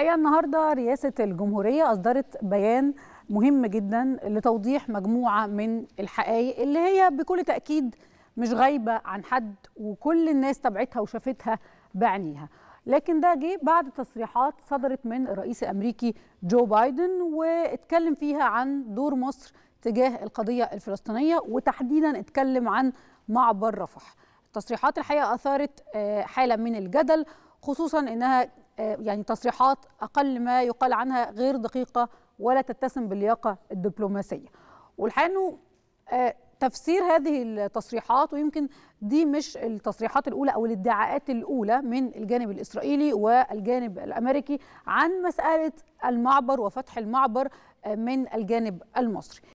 الحقيقه النهارده رئاسه الجمهوريه اصدرت بيان مهم جدا لتوضيح مجموعه من الحقائق اللي هي بكل تاكيد مش غايبه عن حد وكل الناس تبعتها وشافتها بعينيها لكن ده جه بعد تصريحات صدرت من الرئيس الامريكي جو بايدن واتكلم فيها عن دور مصر تجاه القضيه الفلسطينيه وتحديدا اتكلم عن معبر رفح التصريحات الحقيقه اثارت آه، حاله من الجدل خصوصا انها آه، يعني تصريحات اقل ما يقال عنها غير دقيقه ولا تتسم باللياقه الدبلوماسيه والحقيقه انه آه، تفسير هذه التصريحات ويمكن دي مش التصريحات الاولى او الادعاءات الاولى من الجانب الاسرائيلي والجانب الامريكي عن مساله المعبر وفتح المعبر آه، من الجانب المصري